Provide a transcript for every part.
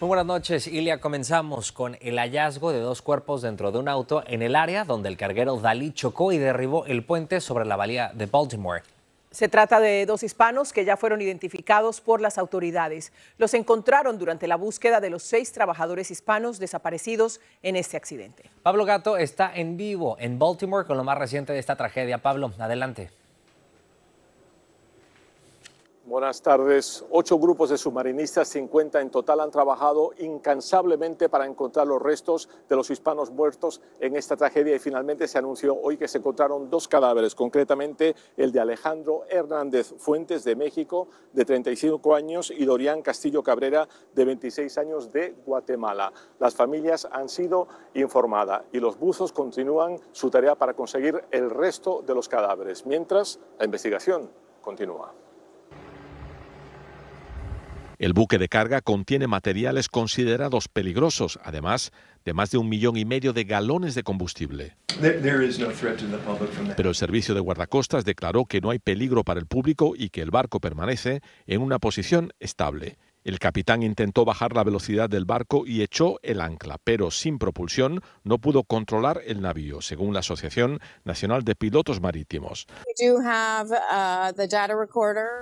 Muy buenas noches, Ilia. Comenzamos con el hallazgo de dos cuerpos dentro de un auto en el área donde el carguero Dalí chocó y derribó el puente sobre la bahía de Baltimore. Se trata de dos hispanos que ya fueron identificados por las autoridades. Los encontraron durante la búsqueda de los seis trabajadores hispanos desaparecidos en este accidente. Pablo Gato está en vivo en Baltimore con lo más reciente de esta tragedia. Pablo, adelante. Buenas tardes. Ocho grupos de submarinistas, 50 en total, han trabajado incansablemente para encontrar los restos de los hispanos muertos en esta tragedia y finalmente se anunció hoy que se encontraron dos cadáveres, concretamente el de Alejandro Hernández Fuentes de México, de 35 años, y Dorian Castillo Cabrera, de 26 años, de Guatemala. Las familias han sido informadas y los buzos continúan su tarea para conseguir el resto de los cadáveres, mientras la investigación continúa. El buque de carga contiene materiales considerados peligrosos, además de más de un millón y medio de galones de combustible. Pero el servicio de guardacostas declaró que no hay peligro para el público y que el barco permanece en una posición estable. El capitán intentó bajar la velocidad del barco y echó el ancla, pero sin propulsión no pudo controlar el navío, según la Asociación Nacional de Pilotos Marítimos. Uh,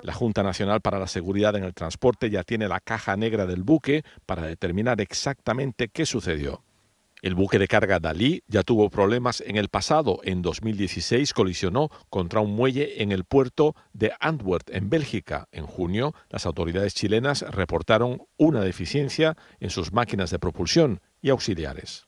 la Junta Nacional para la Seguridad en el Transporte ya tiene la caja negra del buque para determinar exactamente qué sucedió. El buque de carga Dalí ya tuvo problemas en el pasado. En 2016 colisionó contra un muelle en el puerto de Antwerp, en Bélgica. En junio, las autoridades chilenas reportaron una deficiencia en sus máquinas de propulsión y auxiliares.